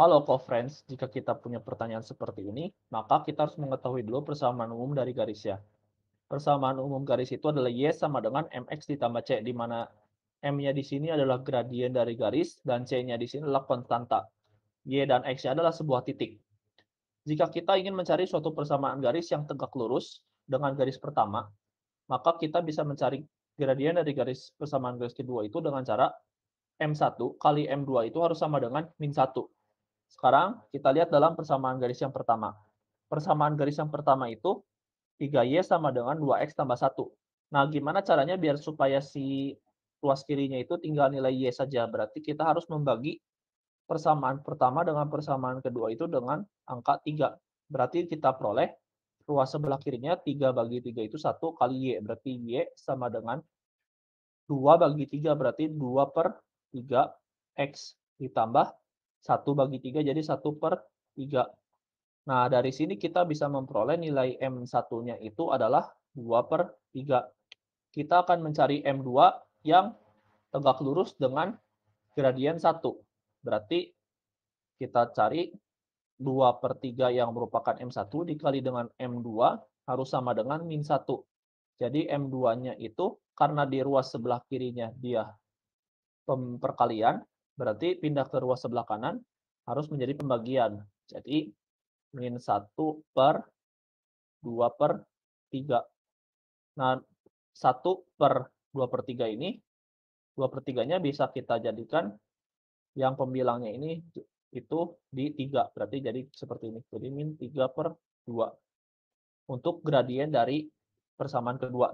Halo co-friends, jika kita punya pertanyaan seperti ini, maka kita harus mengetahui dulu persamaan umum dari garisnya. Persamaan umum garis itu adalah Y sama dengan MX ditambah C, di mana M-nya di sini adalah gradien dari garis, dan C-nya di sini adalah konstanta. Y dan X-nya adalah sebuah titik. Jika kita ingin mencari suatu persamaan garis yang tegak lurus dengan garis pertama, maka kita bisa mencari gradien dari garis persamaan garis kedua itu dengan cara M1 kali M2 itu harus sama dengan min 1 sekarang kita lihat dalam persamaan garis yang pertama. Persamaan garis yang pertama itu 3Y sama dengan 2X tambah 1. Nah, gimana caranya biar supaya si ruas kirinya itu tinggal nilai Y saja? Berarti kita harus membagi persamaan pertama dengan persamaan kedua itu dengan angka 3. Berarti kita peroleh ruas sebelah kirinya 3 bagi 3 itu 1 kali Y. Berarti Y sama dengan 2 bagi 3 berarti 2 per 3X ditambah 1 bagi 3 jadi 1 per 3. Nah, dari sini kita bisa memperoleh nilai M1-nya itu adalah 2 per 3. Kita akan mencari M2 yang tegak lurus dengan gradien 1. Berarti kita cari 2 per 3 yang merupakan M1 dikali dengan M2 harus sama dengan min 1. Jadi M2-nya itu karena di ruas sebelah kirinya dia perkalian, Berarti pindah ke ruas sebelah kanan harus menjadi pembagian. Jadi, min 1 per 2 per 3. Nah, 1 per 2 per 3 ini, 2 per 3-nya bisa kita jadikan yang pembilangnya ini itu di 3. Berarti jadi seperti ini. Jadi min 3 per 2. Untuk gradien dari persamaan kedua.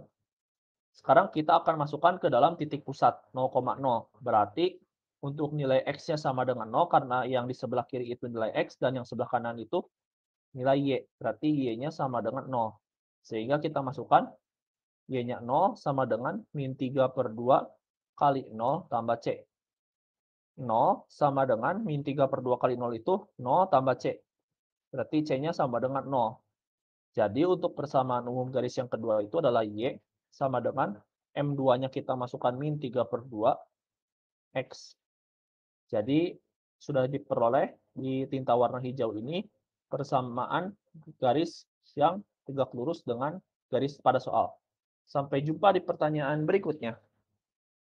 Sekarang kita akan masukkan ke dalam titik pusat 0,0. Berarti untuk nilai X-nya sama dengan 0 karena yang di sebelah kiri itu nilai X dan yang sebelah kanan itu nilai Y. Berarti Y-nya sama dengan 0. Sehingga kita masukkan Y-nya 0 sama dengan min 3 per 2 kali 0 tambah C. 0 sama dengan min 3 per 2 kali 0 itu 0 tambah C. Berarti C-nya sama dengan 0. Jadi untuk persamaan umum garis yang kedua itu adalah Y sama dengan M2-nya kita masukkan min 3 per 2 X jadi sudah diperoleh di tinta warna hijau ini persamaan garis yang tegak lurus dengan garis pada soal. Sampai jumpa di pertanyaan berikutnya.